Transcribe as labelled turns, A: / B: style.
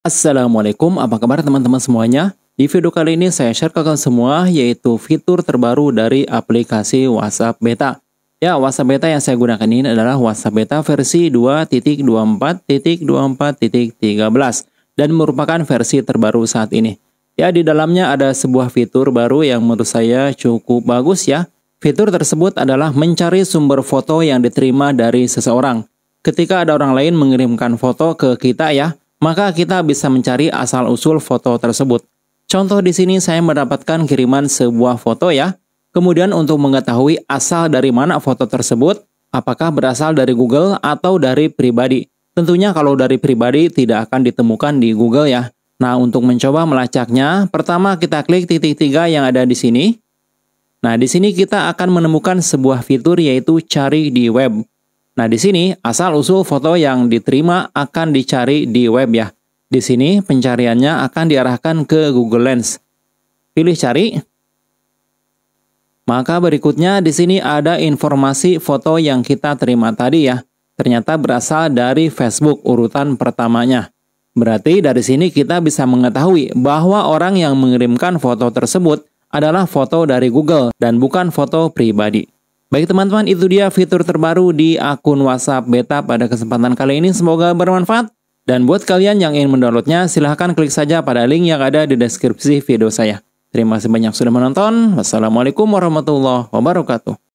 A: Assalamualaikum, apa kabar teman-teman semuanya? Di video kali ini saya share ke kalian semua yaitu fitur terbaru dari aplikasi WhatsApp Beta. Ya, WhatsApp Beta yang saya gunakan ini adalah WhatsApp Beta versi 2.24.24.13 dan merupakan versi terbaru saat ini. Ya, di dalamnya ada sebuah fitur baru yang menurut saya cukup bagus ya. Fitur tersebut adalah mencari sumber foto yang diterima dari seseorang. Ketika ada orang lain mengirimkan foto ke kita ya, maka kita bisa mencari asal-usul foto tersebut. Contoh di sini saya mendapatkan kiriman sebuah foto ya. Kemudian untuk mengetahui asal dari mana foto tersebut, apakah berasal dari Google atau dari pribadi. Tentunya kalau dari pribadi tidak akan ditemukan di Google ya. Nah, untuk mencoba melacaknya, pertama kita klik titik tiga yang ada di sini. Nah, di sini kita akan menemukan sebuah fitur yaitu cari di web. Nah, di sini asal-usul foto yang diterima akan dicari di web ya. Di sini pencariannya akan diarahkan ke Google Lens. Pilih cari. Maka berikutnya di sini ada informasi foto yang kita terima tadi ya. Ternyata berasal dari Facebook urutan pertamanya. Berarti dari sini kita bisa mengetahui bahwa orang yang mengirimkan foto tersebut adalah foto dari Google dan bukan foto pribadi. Baik teman-teman, itu dia fitur terbaru di akun WhatsApp Beta pada kesempatan kali ini. Semoga bermanfaat. Dan buat kalian yang ingin mendownloadnya, silahkan klik saja pada link yang ada di deskripsi video saya. Terima kasih banyak sudah menonton. Wassalamualaikum warahmatullahi wabarakatuh.